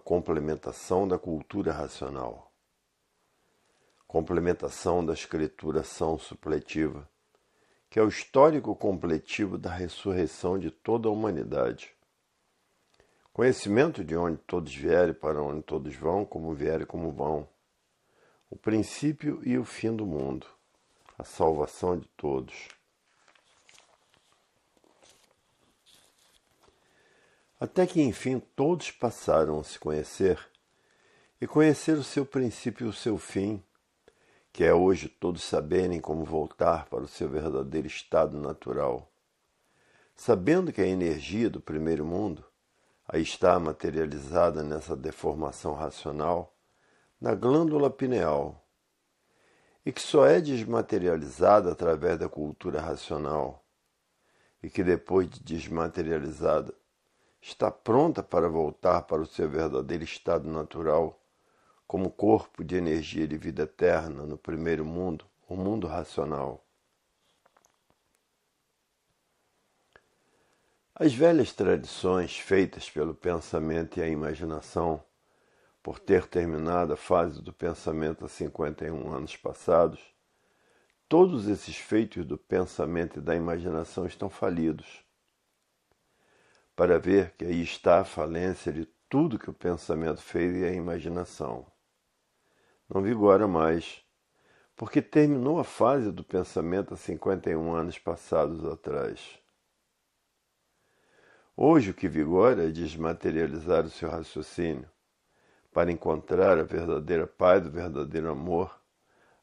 a complementação da cultura racional, complementação da escrituração supletiva, que é o histórico completivo da ressurreição de toda a humanidade. Conhecimento de onde todos vierem, para onde todos vão, como vierem, como vão. O princípio e o fim do mundo, a salvação de todos. até que enfim todos passaram a se conhecer e conhecer o seu princípio e o seu fim, que é hoje todos saberem como voltar para o seu verdadeiro estado natural. Sabendo que a energia do primeiro mundo aí está materializada nessa deformação racional, na glândula pineal, e que só é desmaterializada através da cultura racional, e que depois de desmaterializada está pronta para voltar para o seu verdadeiro estado natural, como corpo de energia de vida eterna no primeiro mundo, o mundo racional. As velhas tradições feitas pelo pensamento e a imaginação, por ter terminado a fase do pensamento há 51 anos passados, todos esses feitos do pensamento e da imaginação estão falidos para ver que aí está a falência de tudo que o pensamento fez e a imaginação. Não vigora mais, porque terminou a fase do pensamento há 51 anos passados atrás. Hoje o que vigora é desmaterializar o seu raciocínio para encontrar a verdadeira paz, o verdadeiro amor,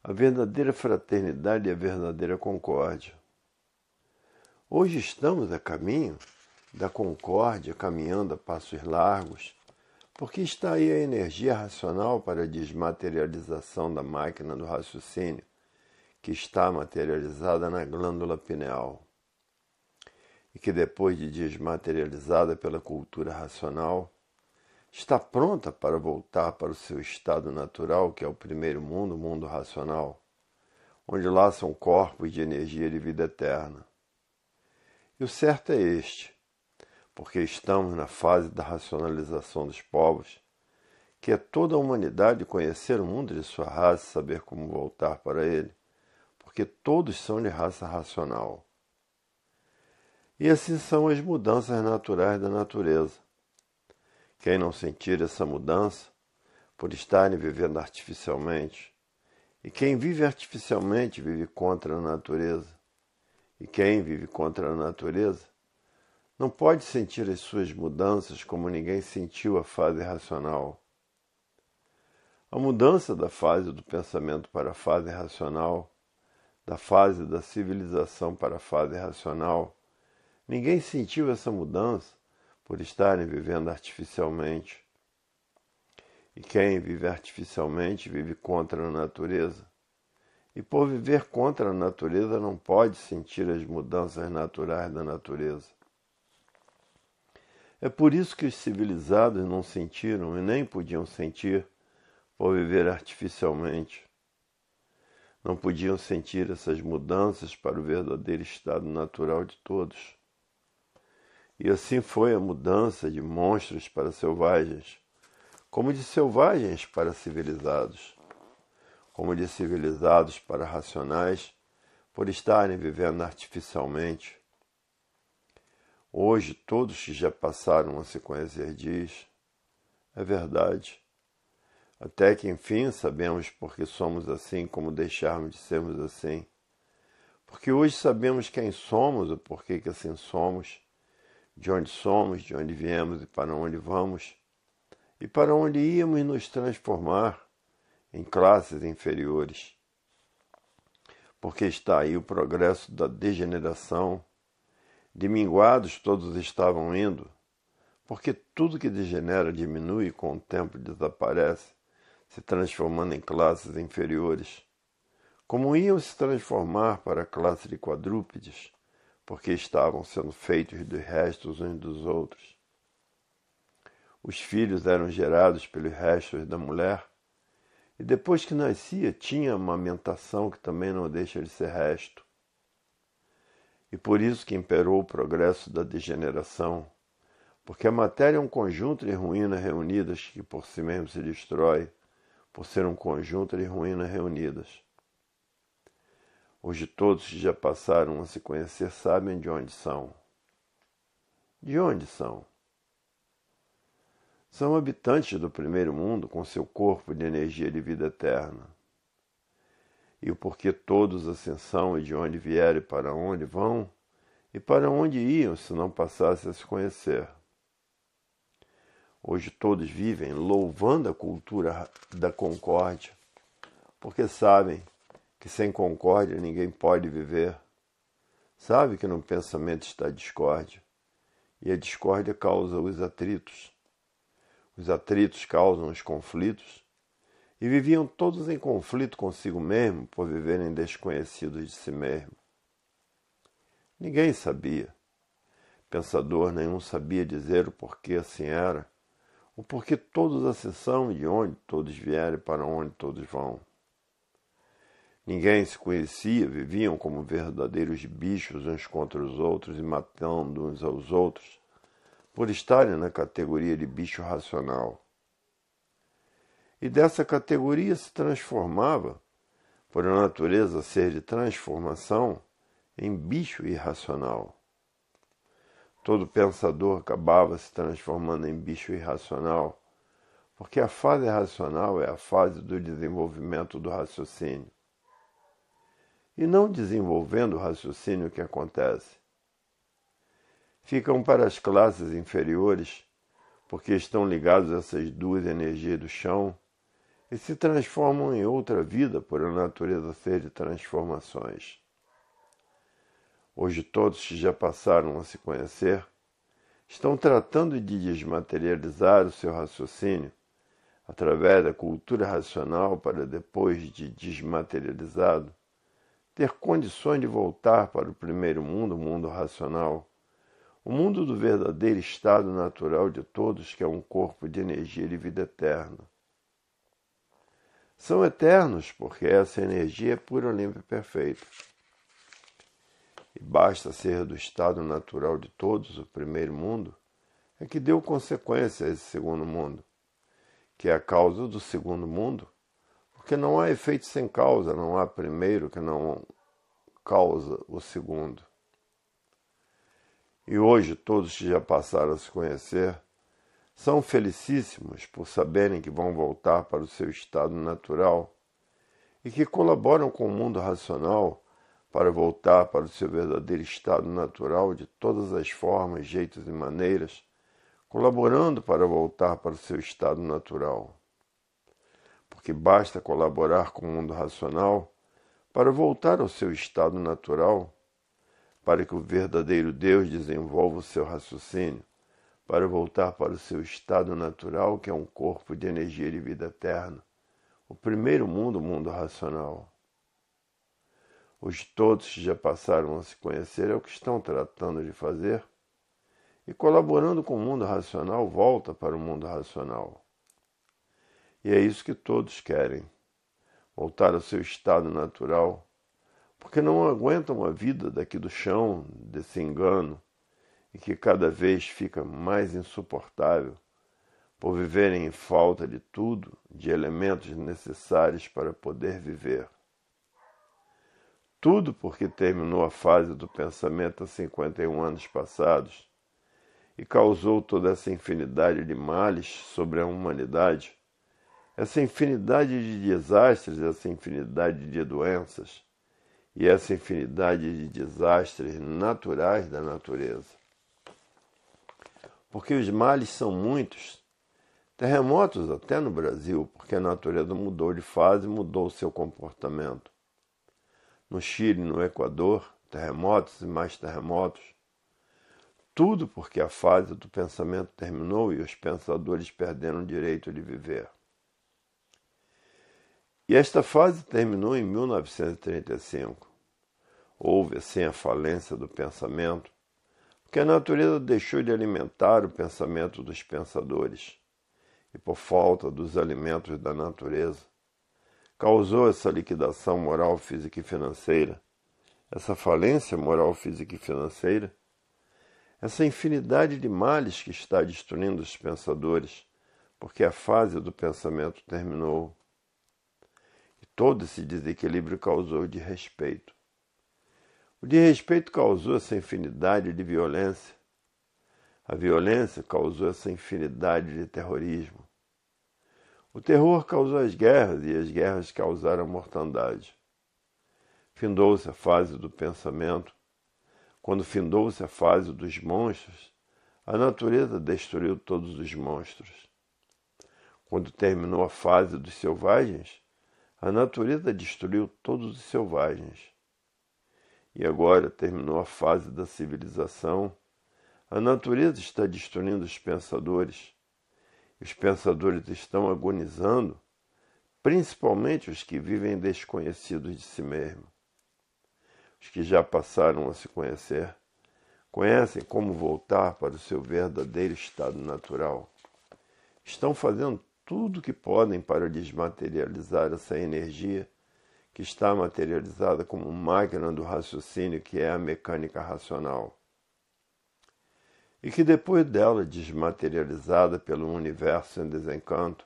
a verdadeira fraternidade e a verdadeira concórdia. Hoje estamos a caminho da concórdia caminhando a passos largos, porque está aí a energia racional para a desmaterialização da máquina do raciocínio, que está materializada na glândula pineal. E que depois de desmaterializada pela cultura racional, está pronta para voltar para o seu estado natural, que é o primeiro mundo, o mundo racional, onde lá são corpos de energia de vida eterna. E o certo é este: porque estamos na fase da racionalização dos povos, que é toda a humanidade conhecer o mundo de sua raça e saber como voltar para ele, porque todos são de raça racional. E assim são as mudanças naturais da natureza. Quem não sentir essa mudança, por estarem vivendo artificialmente, e quem vive artificialmente vive contra a natureza, e quem vive contra a natureza não pode sentir as suas mudanças como ninguém sentiu a fase racional. A mudança da fase do pensamento para a fase racional, da fase da civilização para a fase racional, ninguém sentiu essa mudança por estarem vivendo artificialmente. E quem vive artificialmente vive contra a natureza. E por viver contra a natureza não pode sentir as mudanças naturais da natureza. É por isso que os civilizados não sentiram e nem podiam sentir por viver artificialmente. Não podiam sentir essas mudanças para o verdadeiro estado natural de todos. E assim foi a mudança de monstros para selvagens, como de selvagens para civilizados, como de civilizados para racionais, por estarem vivendo artificialmente Hoje todos que já passaram a se conhecer diz: é verdade. Até que enfim sabemos porque somos assim, como deixarmos de sermos assim. Porque hoje sabemos quem somos, o porquê que assim somos, de onde somos, de onde viemos e para onde vamos, e para onde íamos nos transformar em classes inferiores. Porque está aí o progresso da degeneração de minguados todos estavam indo, porque tudo que degenera diminui com o tempo desaparece, se transformando em classes inferiores. Como iam se transformar para a classe de quadrúpedes, porque estavam sendo feitos dos restos uns dos outros. Os filhos eram gerados pelos restos da mulher, e depois que nascia tinha a amamentação que também não deixa de ser resto. E por isso que imperou o progresso da degeneração, porque a matéria é um conjunto de ruínas reunidas que por si mesmo se destrói, por ser um conjunto de ruínas reunidas. Hoje todos que já passaram a se conhecer sabem de onde são. De onde são? São habitantes do primeiro mundo com seu corpo de energia de vida eterna e o porquê todos ascensão e de onde vieram e para onde vão, e para onde iam se não passasse a se conhecer. Hoje todos vivem louvando a cultura da concórdia, porque sabem que sem concórdia ninguém pode viver. Sabe que no pensamento está a discórdia, e a discórdia causa os atritos. Os atritos causam os conflitos, e viviam todos em conflito consigo mesmo por viverem desconhecidos de si mesmo. Ninguém sabia. Pensador nenhum sabia dizer o porquê assim era, o porquê todos assim são e de onde todos vieram e para onde todos vão. Ninguém se conhecia, viviam como verdadeiros bichos uns contra os outros e matando uns aos outros, por estarem na categoria de bicho racional e dessa categoria se transformava, por a natureza ser de transformação, em bicho irracional. Todo pensador acabava se transformando em bicho irracional, porque a fase racional é a fase do desenvolvimento do raciocínio. E não desenvolvendo o raciocínio, o que acontece? Ficam para as classes inferiores, porque estão ligados essas duas energias do chão, e se transformam em outra vida por a natureza ser de transformações. Hoje, todos que já passaram a se conhecer estão tratando de desmaterializar o seu raciocínio através da cultura racional para depois de desmaterializado ter condições de voltar para o primeiro mundo, o mundo racional, o mundo do verdadeiro estado natural de todos, que é um corpo de energia e vida eterna. São eternos, porque essa energia é pura, limpa e perfeita. E basta ser do estado natural de todos, o primeiro mundo, é que deu consequência a esse segundo mundo, que é a causa do segundo mundo, porque não há efeito sem causa, não há primeiro que não causa o segundo. E hoje todos que já passaram a se conhecer são felicíssimos por saberem que vão voltar para o seu estado natural e que colaboram com o mundo racional para voltar para o seu verdadeiro estado natural de todas as formas, jeitos e maneiras, colaborando para voltar para o seu estado natural. Porque basta colaborar com o mundo racional para voltar ao seu estado natural, para que o verdadeiro Deus desenvolva o seu raciocínio, para voltar para o seu estado natural, que é um corpo de energia de vida eterna. O primeiro mundo, o mundo racional. Os todos que já passaram a se conhecer é o que estão tratando de fazer e colaborando com o mundo racional, volta para o mundo racional. E é isso que todos querem: voltar ao seu estado natural, porque não aguentam a vida daqui do chão, desse engano, e que cada vez fica mais insuportável por viverem em falta de tudo, de elementos necessários para poder viver. Tudo porque terminou a fase do pensamento há 51 anos passados e causou toda essa infinidade de males sobre a humanidade, essa infinidade de desastres, essa infinidade de doenças e essa infinidade de desastres naturais da natureza porque os males são muitos. Terremotos até no Brasil, porque a natureza mudou de fase e mudou seu comportamento. No Chile, no Equador, terremotos e mais terremotos. Tudo porque a fase do pensamento terminou e os pensadores perderam o direito de viver. E esta fase terminou em 1935. Houve, assim, a falência do pensamento, que a natureza deixou de alimentar o pensamento dos pensadores e, por falta dos alimentos da natureza, causou essa liquidação moral, física e financeira, essa falência moral, física e financeira, essa infinidade de males que está destruindo os pensadores, porque a fase do pensamento terminou. E todo esse desequilíbrio causou de respeito o desrespeito causou essa infinidade de violência. A violência causou essa infinidade de terrorismo. O terror causou as guerras e as guerras causaram a mortandade. Findou-se a fase do pensamento. Quando findou-se a fase dos monstros, a natureza destruiu todos os monstros. Quando terminou a fase dos selvagens, a natureza destruiu todos os selvagens e agora terminou a fase da civilização, a natureza está destruindo os pensadores. Os pensadores estão agonizando, principalmente os que vivem desconhecidos de si mesmos. Os que já passaram a se conhecer conhecem como voltar para o seu verdadeiro estado natural. Estão fazendo tudo o que podem para desmaterializar essa energia que está materializada como máquina do raciocínio que é a mecânica racional. E que depois dela desmaterializada pelo universo em desencanto,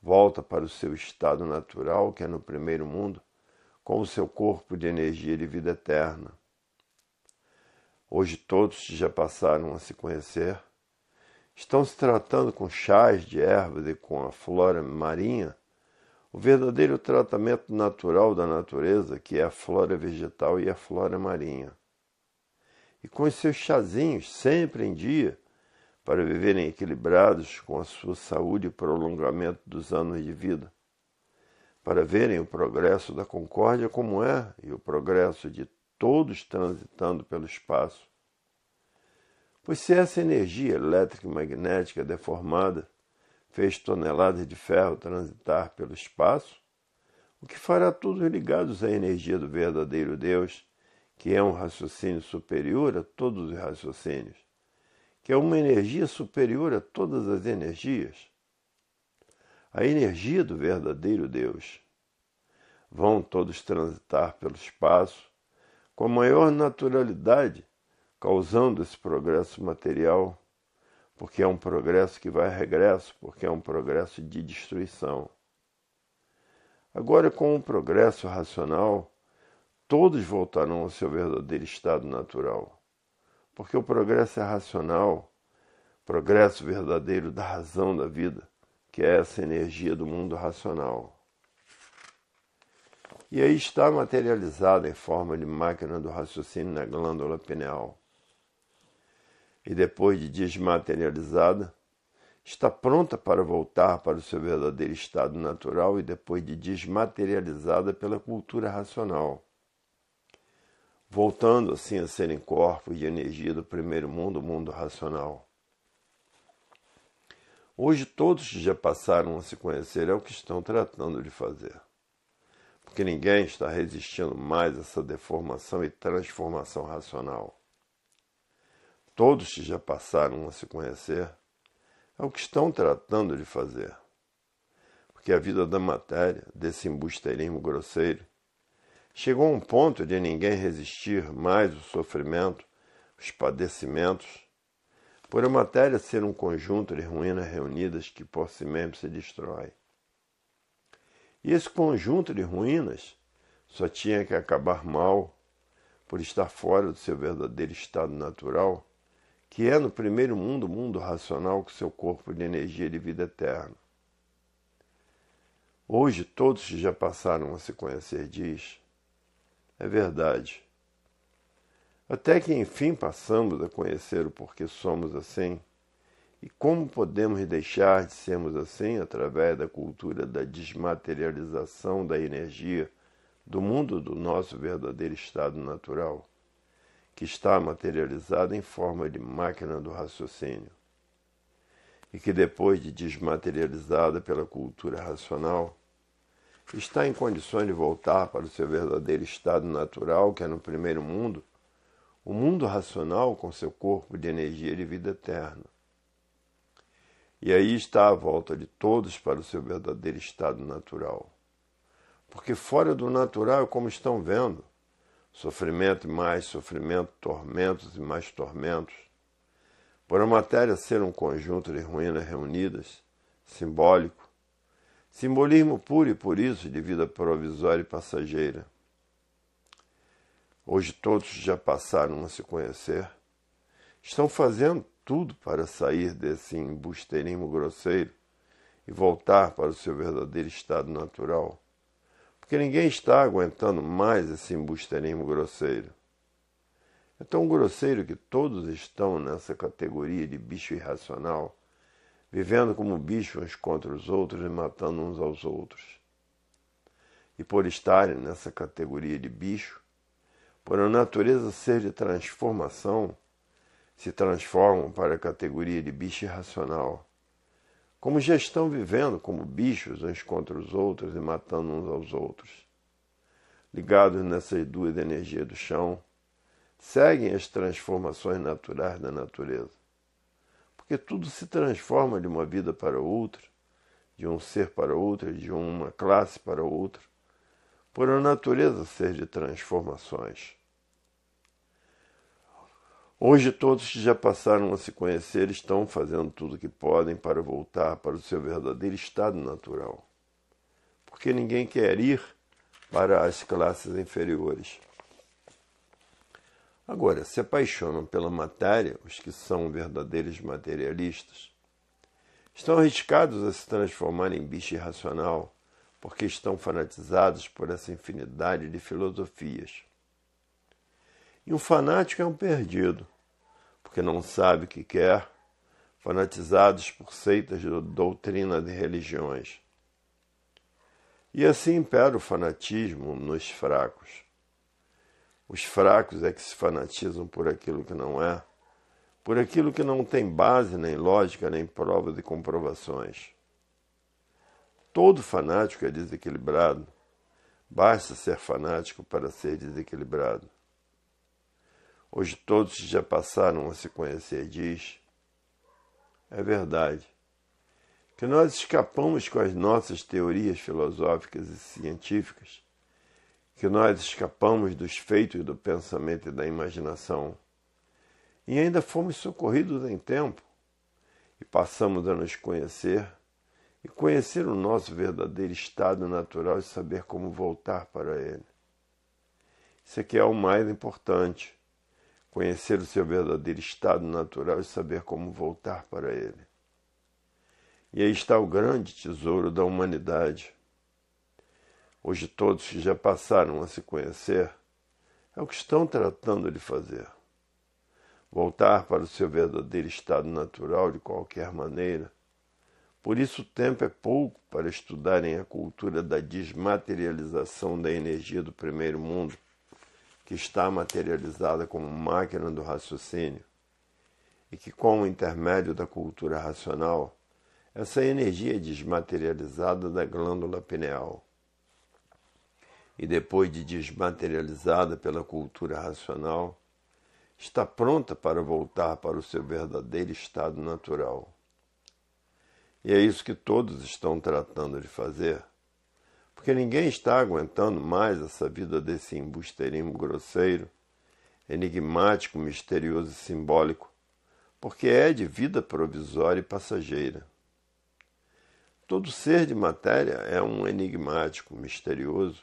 volta para o seu estado natural, que é no primeiro mundo, com o seu corpo de energia de vida eterna. Hoje todos que já passaram a se conhecer estão se tratando com chás de ervas e com a flora marinha o verdadeiro tratamento natural da natureza, que é a flora vegetal e a flora marinha. E com os seus chazinhos, sempre em dia, para viverem equilibrados com a sua saúde e prolongamento dos anos de vida, para verem o progresso da concórdia como é e o progresso de todos transitando pelo espaço. Pois se essa energia elétrica e magnética deformada fez toneladas de ferro transitar pelo espaço, o que fará todos ligados à energia do verdadeiro Deus, que é um raciocínio superior a todos os raciocínios, que é uma energia superior a todas as energias. A energia do verdadeiro Deus. Vão todos transitar pelo espaço com a maior naturalidade, causando esse progresso material porque é um progresso que vai a regresso, porque é um progresso de destruição. Agora, com o progresso racional, todos voltarão ao seu verdadeiro estado natural, porque o progresso é racional, progresso verdadeiro da razão da vida, que é essa energia do mundo racional. E aí está materializada em forma de máquina do raciocínio na glândula pineal e depois de desmaterializada, está pronta para voltar para o seu verdadeiro estado natural e depois de desmaterializada pela cultura racional. Voltando assim a serem corpos de energia do primeiro mundo, o mundo racional. Hoje todos que já passaram a se conhecer é o que estão tratando de fazer. Porque ninguém está resistindo mais a essa deformação e transformação racional todos que já passaram a se conhecer, é o que estão tratando de fazer. Porque a vida da matéria, desse embusteirismo grosseiro, chegou a um ponto de ninguém resistir mais o sofrimento, os padecimentos, por a matéria ser um conjunto de ruínas reunidas que por si mesmo se destrói. E esse conjunto de ruínas só tinha que acabar mal, por estar fora do seu verdadeiro estado natural que é no primeiro mundo, mundo racional, com seu corpo de energia de vida eterna. Hoje todos que já passaram a se conhecer diz, é verdade. Até que enfim passamos a conhecer o porquê somos assim e como podemos deixar de sermos assim através da cultura da desmaterialização da energia do mundo do nosso verdadeiro estado natural que está materializada em forma de máquina do raciocínio, e que depois de desmaterializada pela cultura racional, está em condições de voltar para o seu verdadeiro estado natural, que é no primeiro mundo, o mundo racional com seu corpo de energia de vida eterna. E aí está a volta de todos para o seu verdadeiro estado natural. Porque fora do natural, como estão vendo, sofrimento e mais sofrimento, tormentos e mais tormentos, por a matéria ser um conjunto de ruínas reunidas, simbólico, simbolismo puro e por isso de vida provisória e passageira. Hoje todos já passaram a se conhecer, estão fazendo tudo para sair desse embusteirismo grosseiro e voltar para o seu verdadeiro estado natural porque ninguém está aguentando mais esse embusterismo grosseiro. É tão grosseiro que todos estão nessa categoria de bicho irracional, vivendo como bichos uns contra os outros e matando uns aos outros. E por estarem nessa categoria de bicho, por a natureza ser de transformação, se transformam para a categoria de bicho irracional como já estão vivendo como bichos uns contra os outros e matando uns aos outros. Ligados nessas duas energias do chão, seguem as transformações naturais da natureza. Porque tudo se transforma de uma vida para outra, de um ser para outro, de uma classe para outra, por a natureza ser de transformações. Hoje todos que já passaram a se conhecer estão fazendo tudo o que podem para voltar para o seu verdadeiro estado natural. Porque ninguém quer ir para as classes inferiores. Agora, se apaixonam pela matéria os que são verdadeiros materialistas. Estão arriscados a se transformar em bicho irracional, porque estão fanatizados por essa infinidade de filosofias. E um fanático é um perdido, porque não sabe o que quer, fanatizados por seitas de doutrina de religiões. E assim impera o fanatismo nos fracos. Os fracos é que se fanatizam por aquilo que não é, por aquilo que não tem base, nem lógica, nem prova de comprovações. Todo fanático é desequilibrado. Basta ser fanático para ser desequilibrado. Hoje todos já passaram a se conhecer, diz. É verdade. Que nós escapamos com as nossas teorias filosóficas e científicas, que nós escapamos dos feitos do pensamento e da imaginação, e ainda fomos socorridos em tempo, e passamos a nos conhecer e conhecer o nosso verdadeiro estado natural e saber como voltar para ele. Isso aqui é o mais importante conhecer o seu verdadeiro estado natural e saber como voltar para ele. E aí está o grande tesouro da humanidade. Hoje, todos que já passaram a se conhecer é o que estão tratando de fazer. Voltar para o seu verdadeiro estado natural de qualquer maneira. Por isso, o tempo é pouco para estudarem a cultura da desmaterialização da energia do primeiro mundo que está materializada como máquina do raciocínio, e que, com o intermédio da cultura racional, essa energia é desmaterializada da glândula pineal. E depois de desmaterializada pela cultura racional, está pronta para voltar para o seu verdadeiro estado natural. E é isso que todos estão tratando de fazer porque ninguém está aguentando mais essa vida desse embusteirismo grosseiro, enigmático, misterioso e simbólico, porque é de vida provisória e passageira. Todo ser de matéria é um enigmático, misterioso,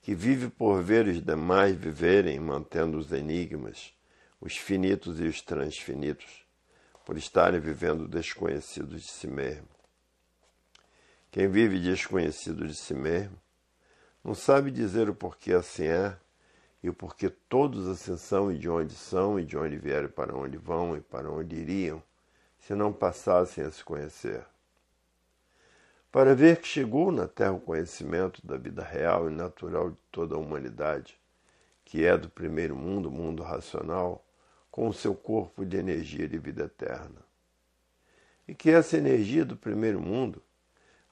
que vive por ver os demais viverem, mantendo os enigmas, os finitos e os transfinitos, por estarem vivendo desconhecidos de si mesmo. Quem vive desconhecido de si mesmo não sabe dizer o porquê assim é e o porquê todos assim são e de onde são e de onde vieram e para onde vão e para onde iriam se não passassem a se conhecer. Para ver que chegou na Terra o conhecimento da vida real e natural de toda a humanidade, que é do primeiro mundo, mundo racional, com o seu corpo de energia de vida eterna. E que essa energia do primeiro mundo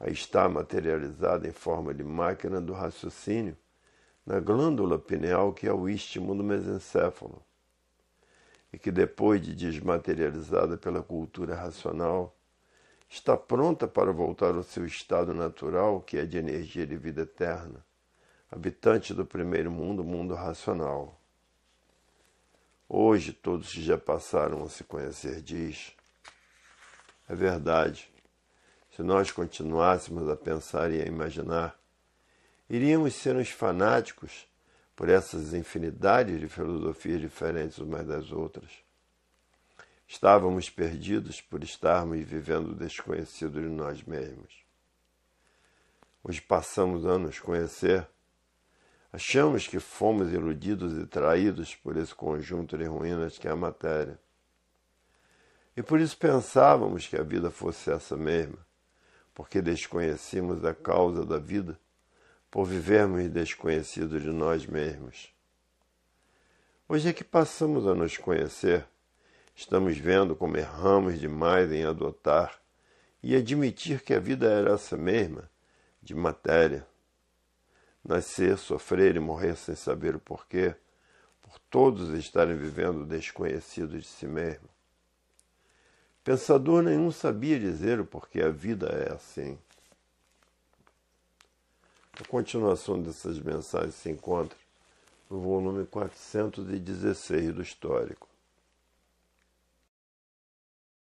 está materializada em forma de máquina do raciocínio na glândula pineal, que é o istmo do mesencéfalo, e que depois de desmaterializada pela cultura racional, está pronta para voltar ao seu estado natural, que é de energia de vida eterna, habitante do primeiro mundo, mundo racional. Hoje, todos que já passaram a se conhecer, diz. É verdade se nós continuássemos a pensar e a imaginar, iríamos ser uns fanáticos por essas infinidades de filosofias diferentes umas das outras. Estávamos perdidos por estarmos vivendo desconhecido de nós mesmos. Hoje passamos a conhecer. Achamos que fomos iludidos e traídos por esse conjunto de ruínas que é a matéria. E por isso pensávamos que a vida fosse essa mesma, porque desconhecemos a causa da vida, por vivermos desconhecidos de nós mesmos. Hoje é que passamos a nos conhecer, estamos vendo como erramos demais em adotar e admitir que a vida era essa mesma, de matéria. Nascer, sofrer e morrer sem saber o porquê, por todos estarem vivendo desconhecidos de si mesmos. Pensador nenhum sabia dizer o porquê a vida é assim. A continuação dessas mensagens se encontra no volume 416 do Histórico.